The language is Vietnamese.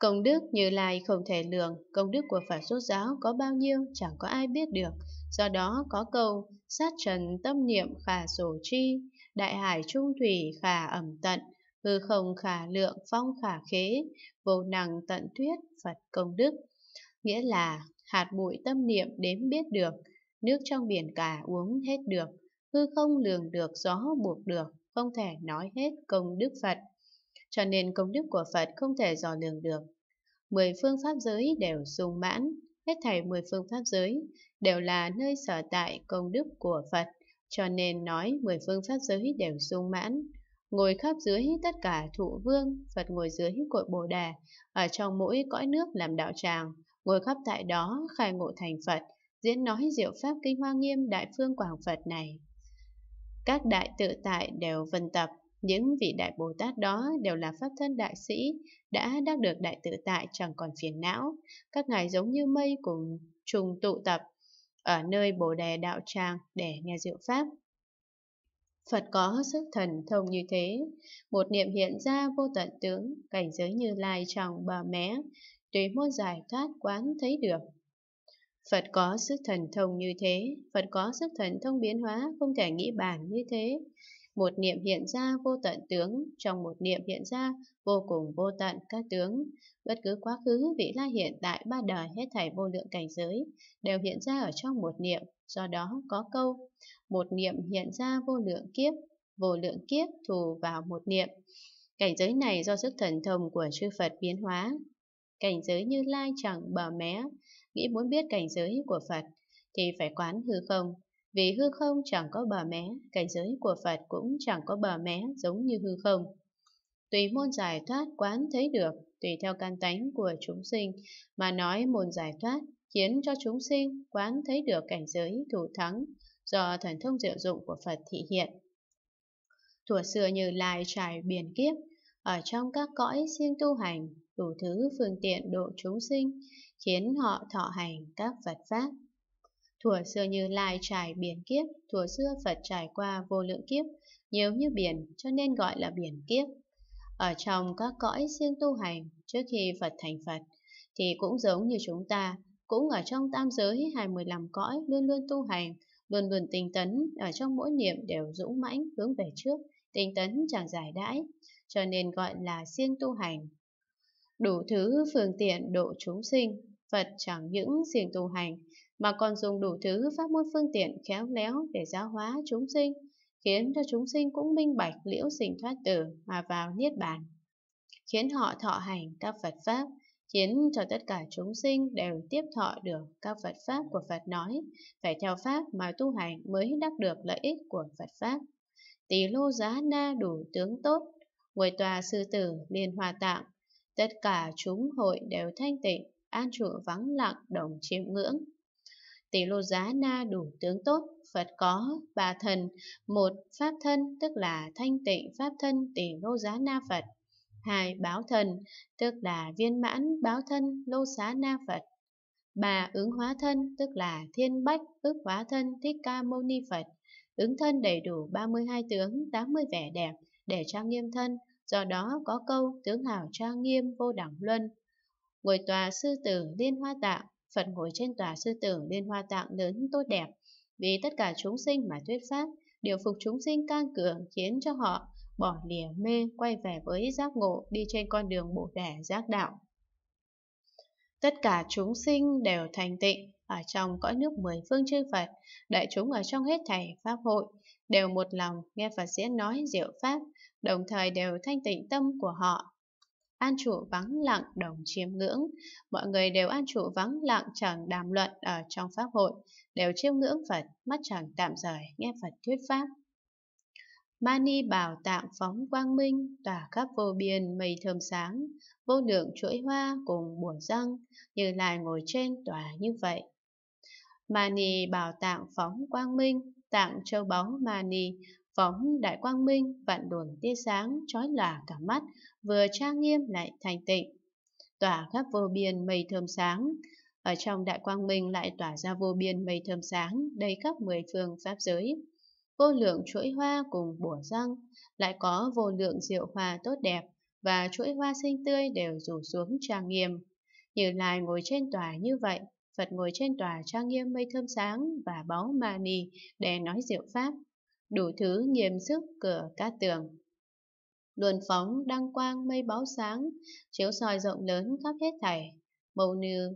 Công đức như lai không thể lường, công đức của Phật xuất giáo có bao nhiêu chẳng có ai biết được. Do đó có câu, sát trần tâm niệm khả sổ chi, đại hải trung thủy khả ẩm tận, hư không khả lượng phong khả khế, vô năng tận thuyết Phật công đức. Nghĩa là hạt bụi tâm niệm đếm biết được, nước trong biển cả uống hết được, hư không lường được gió buộc được, không thể nói hết công đức Phật cho nên công đức của Phật không thể dò lường được. Mười phương pháp giới đều sung mãn, hết thảy mười phương pháp giới đều là nơi sở tại công đức của Phật, cho nên nói mười phương pháp giới đều sung mãn. Ngồi khắp dưới tất cả thụ vương, Phật ngồi dưới cội Bồ đề ở trong mỗi cõi nước làm đạo tràng, ngồi khắp tại đó khai ngộ thành Phật, diễn nói diệu pháp kinh hoa nghiêm đại phương quảng Phật này. Các đại tự tại đều vân tập, những vị Đại Bồ Tát đó đều là Pháp thân Đại Sĩ, đã đắc được Đại Tự Tại chẳng còn phiền não. Các ngài giống như mây cùng trùng tụ tập ở nơi Bồ Đề Đạo Tràng để nghe diệu Pháp. Phật có sức thần thông như thế, một niệm hiện ra vô tận tướng, cảnh giới như lai trong bờ mé, tùy môn giải thoát quán thấy được. Phật có sức thần thông như thế, Phật có sức thần thông biến hóa không thể nghĩ bản như thế một niệm hiện ra vô tận tướng, trong một niệm hiện ra vô cùng vô tận các tướng. Bất cứ quá khứ, vị lai hiện tại, ba đời hết thảy vô lượng cảnh giới đều hiện ra ở trong một niệm, do đó có câu một niệm hiện ra vô lượng kiếp, vô lượng kiếp thù vào một niệm. Cảnh giới này do sức thần thông của chư Phật biến hóa. Cảnh giới như lai chẳng bờ mé, nghĩ muốn biết cảnh giới của Phật thì phải quán hư không, vì hư không chẳng có bờ mé, cảnh giới của Phật cũng chẳng có bờ mé giống như hư không. Tùy môn giải thoát quán thấy được, tùy theo căn tánh của chúng sinh, mà nói môn giải thoát khiến cho chúng sinh quán thấy được cảnh giới thủ thắng do thần thông diệu dụng của Phật thị hiện. thủa xưa như lai trải biển kiếp, ở trong các cõi siêng tu hành, đủ thứ phương tiện độ chúng sinh, khiến họ thọ hành các Phật Pháp Thuở xưa như lai trải biển kiếp, thuở xưa Phật trải qua vô lượng kiếp, nhiều như biển cho nên gọi là biển kiếp. Ở trong các cõi siêng tu hành trước khi Phật thành Phật thì cũng giống như chúng ta, cũng ở trong tam giới 25 cõi luôn luôn tu hành, luôn luôn tinh tấn, ở trong mỗi niệm đều dũng mãnh hướng về trước, tinh tấn chẳng giải đãi, cho nên gọi là siêng tu hành. Đủ thứ phương tiện độ chúng sinh, Phật chẳng những siêng tu hành, mà còn dùng đủ thứ pháp môn phương tiện khéo léo để giáo hóa chúng sinh, khiến cho chúng sinh cũng minh bạch liễu sinh thoát tử mà vào Niết Bàn, khiến họ thọ hành các Phật Pháp, khiến cho tất cả chúng sinh đều tiếp thọ được các Phật Pháp của Phật nói, phải theo Pháp mà tu hành mới đắc được lợi ích của Phật Pháp. Tỷ lô giá na đủ tướng tốt, ngồi tòa sư tử liên hòa tạng, tất cả chúng hội đều thanh tịnh, an trụ vắng lặng đồng chiêm ngưỡng. Tỷ lô giá na đủ tướng tốt, Phật có ba thần, một pháp thân tức là thanh tịnh pháp thân tỷ lô giá na Phật, hai báo thần tức là viên mãn báo thân lô giá na Phật, ba ứng hóa thân tức là thiên bách ức hóa thân thích ca mâu ni Phật, ứng thân đầy đủ 32 tướng, 80 vẻ đẹp để trang nghiêm thân, do đó có câu tướng hảo trang nghiêm vô đẳng luân. Ngồi tòa sư tử Liên Hoa Tạng, Phật ngồi trên tòa sư tử Liên Hoa Tạng lớn tốt đẹp, vì tất cả chúng sinh mà thuyết pháp, điều phục chúng sinh can cường khiến cho họ bỏ lìa mê quay về với giác ngộ đi trên con đường bồ đề giác đạo. Tất cả chúng sinh đều thành tịnh, ở trong cõi nước mười phương chư Phật, đại chúng ở trong hết thảy Pháp hội, đều một lòng nghe Phật diễn nói diệu Pháp, đồng thời đều thanh tịnh tâm của họ, An trụ vắng lặng đồng chiêm ngưỡng, mọi người đều an trụ vắng lặng chẳng đàm luận ở trong pháp hội, đều chiêm ngưỡng Phật, mắt chẳng tạm rời, nghe Phật thuyết pháp. Mani bảo tạng phóng quang minh, tỏa khắp vô biên mây thơm sáng, vô lượng chuỗi hoa cùng bùa răng, như lại ngồi trên tòa như vậy. Mani bảo tạng phóng quang minh, tạng châu báu Mani phóng đại quang minh vạn đồn tia sáng chói lòa cả mắt vừa trang nghiêm lại thành tịnh tỏa khắp vô biên mây thơm sáng ở trong đại quang minh lại tỏa ra vô biên mây thơm sáng đầy khắp mười phương pháp giới vô lượng chuỗi hoa cùng bùa răng lại có vô lượng diệu hoa tốt đẹp và chuỗi hoa xinh tươi đều rủ xuống trang nghiêm như lai ngồi trên tòa như vậy Phật ngồi trên tòa trang nghiêm mây thơm sáng và báu ma ni để nói diệu pháp đủ thứ nghiêm sức cửa cát tường. Luồn phóng đăng quang mây báo sáng, chiếu soi rộng lớn khắp hết thảy, mẫu nư